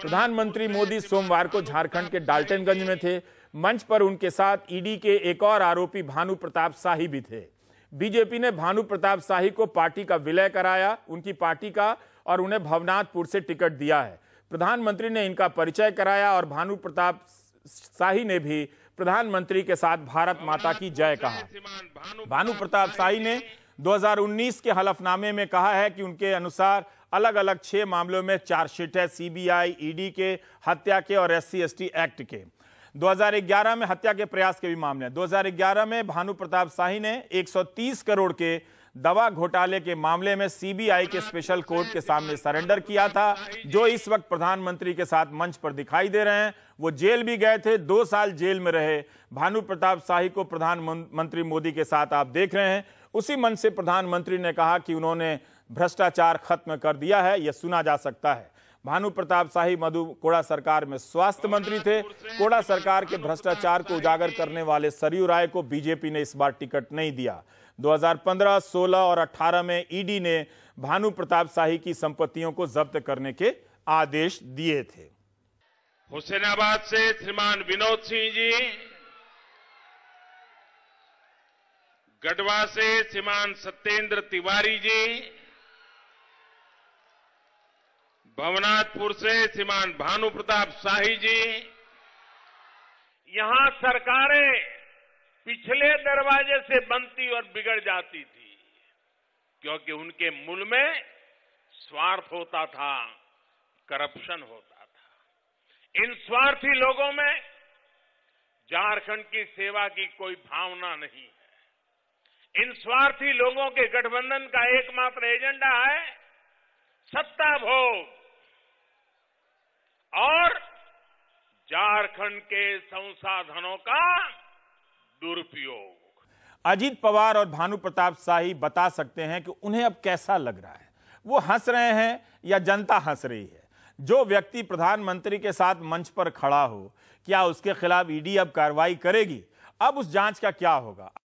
प्रधानमंत्री मोदी सोमवार को झारखंड के डाल्टनगंज में थे मंच पर उनके साथ ईडी के एक और आरोपी भानु प्रताप शाही भी थे बीजेपी ने भानु प्रताप शाही को पार्टी का विलय कराया उनकी पार्टी का और उन्हें भवनाथपुर से टिकट दिया है प्रधानमंत्री ने इनका परिचय कराया और भानु प्रताप शाही ने भी प्रधानमंत्री के साथ भारत माता की जय कहा भानु प्रताप शाही ने 2019 के हलफनामे में कहा है कि उनके अनुसार अलग अलग छह मामलों में चार्जशीट है सीबीआई ईडी के हत्या के और एस सी एक्ट के 2011 में हत्या के प्रयास के भी मामले हैं 2011 में भानु प्रताप शाही ने 130 करोड़ के दवा घोटाले के मामले में सीबीआई के स्पेशल कोर्ट के सामने सरेंडर किया था जो इस वक्त प्रधानमंत्री के साथ मंच पर दिखाई दे रहे हैं वो जेल भी गए थे दो साल जेल में रहे भानु प्रताप शाही को प्रधानमंत्री मोदी के साथ आप देख रहे हैं उसी मंच से प्रधानमंत्री ने कहा कि उन्होंने भ्रष्टाचार खत्म कर दिया है यह सुना जा सकता है भानु प्रताप शाही मधु कोड़ा सरकार में स्वास्थ्य मंत्री थे कोड़ा सरकार के भ्रष्टाचार को उजागर करने वाले सरयू राय को बीजेपी ने इस बार टिकट नहीं दिया 2015, 16 और 18 में ईडी ने भानु प्रताप शाही की संपत्तियों को जब्त करने के आदेश दिए थे हुसैनाबाद से श्रीमान विनोद सिंह जी गढ़वा से श्रीमान सत्येंद्र तिवारी जी भवनाथपुर से श्रीमान भानु प्रताप शाही जी यहां सरकारें पिछले दरवाजे से बनती और बिगड़ जाती थी क्योंकि उनके मूल में स्वार्थ होता था करप्शन होता था इन स्वार्थी लोगों में झारखंड की सेवा की कोई भावना नहीं है इन स्वार्थी लोगों के गठबंधन का एकमात्र एजेंडा है सत्ता भोग और झारखंड के संसाधनों का दुरुपयोग अजीत पवार और भानु प्रताप शाही बता सकते हैं कि उन्हें अब कैसा लग रहा है वो हंस रहे हैं या जनता हंस रही है जो व्यक्ति प्रधानमंत्री के साथ मंच पर खड़ा हो क्या उसके खिलाफ ईडी अब कार्रवाई करेगी अब उस जांच का क्या होगा